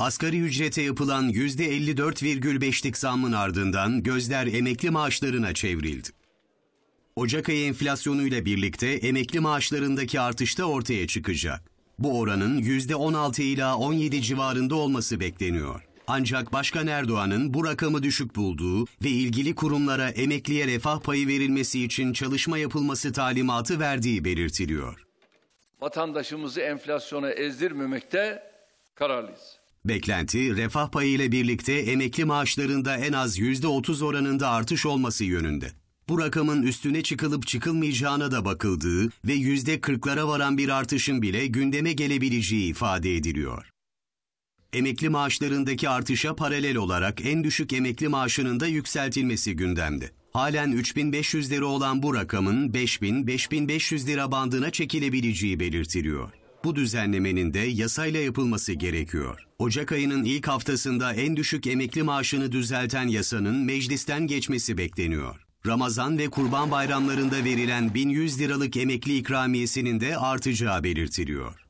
Asgari ücrete yapılan %54,5'lik zammın ardından gözler emekli maaşlarına çevrildi. Ocak ayı enflasyonuyla birlikte emekli maaşlarındaki artış da ortaya çıkacak. Bu oranın %16 ila 17 civarında olması bekleniyor. Ancak Başkan Erdoğan'ın bu rakamı düşük bulduğu ve ilgili kurumlara emekliye refah payı verilmesi için çalışma yapılması talimatı verdiği belirtiliyor. Vatandaşımızı enflasyona ezdirmemekte kararlıyız. Beklenti, refah payı ile birlikte emekli maaşlarında en az %30 oranında artış olması yönünde. Bu rakamın üstüne çıkılıp çıkılmayacağına da bakıldığı ve %40'lara varan bir artışın bile gündeme gelebileceği ifade ediliyor. Emekli maaşlarındaki artışa paralel olarak en düşük emekli maaşının da yükseltilmesi gündemde. Halen 3500 lira olan bu rakamın 5000-5500 lira bandına çekilebileceği belirtiliyor. Bu düzenlemenin de yasayla yapılması gerekiyor. Ocak ayının ilk haftasında en düşük emekli maaşını düzelten yasanın meclisten geçmesi bekleniyor. Ramazan ve kurban bayramlarında verilen 1100 liralık emekli ikramiyesinin de artacağı belirtiliyor.